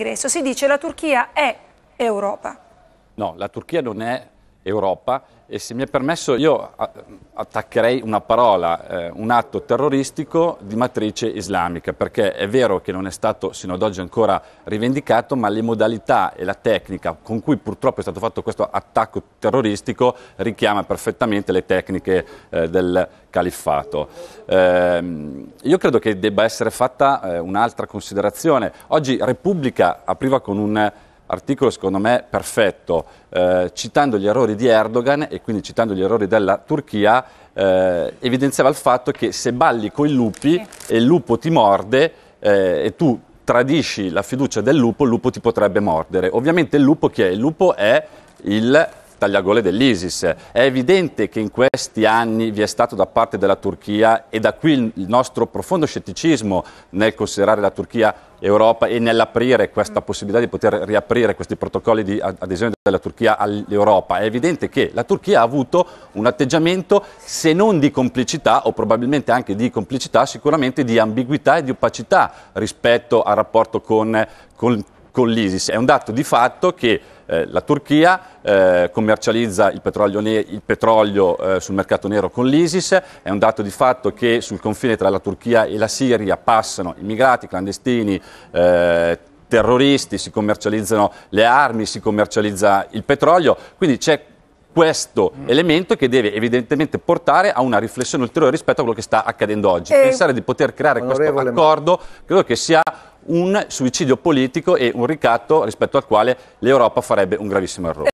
Si dice che la Turchia è Europa. No, la Turchia non è Europa e se mi è permesso io attaccherei una parola, eh, un atto terroristico di matrice islamica, perché è vero che non è stato sino ad oggi ancora rivendicato, ma le modalità e la tecnica con cui purtroppo è stato fatto questo attacco terroristico richiama perfettamente le tecniche eh, del califfato. Eh, io credo che debba essere fatta eh, un'altra considerazione. Oggi Repubblica apriva con un articolo secondo me perfetto, eh, citando gli errori di Erdogan e quindi citando gli errori della Turchia, eh, evidenziava il fatto che se balli con i lupi e il lupo ti morde eh, e tu tradisci la fiducia del lupo, il lupo ti potrebbe mordere. Ovviamente il lupo chi è? Il lupo è il tagliagole dell'ISIS. È evidente che in questi anni vi è stato da parte della Turchia e da qui il nostro profondo scetticismo nel considerare la Turchia Europa e nell'aprire questa possibilità di poter riaprire questi protocolli di adesione della Turchia all'Europa. È evidente che la Turchia ha avuto un atteggiamento, se non di complicità o probabilmente anche di complicità, sicuramente di ambiguità e di opacità rispetto al rapporto con, con con l'ISIS. È un dato di fatto che eh, la Turchia eh, commercializza il petrolio, ne- il petrolio eh, sul mercato nero con l'ISIS, è un dato di fatto che sul confine tra la Turchia e la Siria passano immigrati, clandestini, eh, terroristi, si commercializzano le armi, si commercializza il petrolio, quindi c'è questo mm. elemento che deve evidentemente portare a una riflessione ulteriore rispetto a quello che sta accadendo oggi. E Pensare di poter creare questo accordo credo che sia un suicidio politico e un ricatto rispetto al quale l'Europa farebbe un gravissimo errore.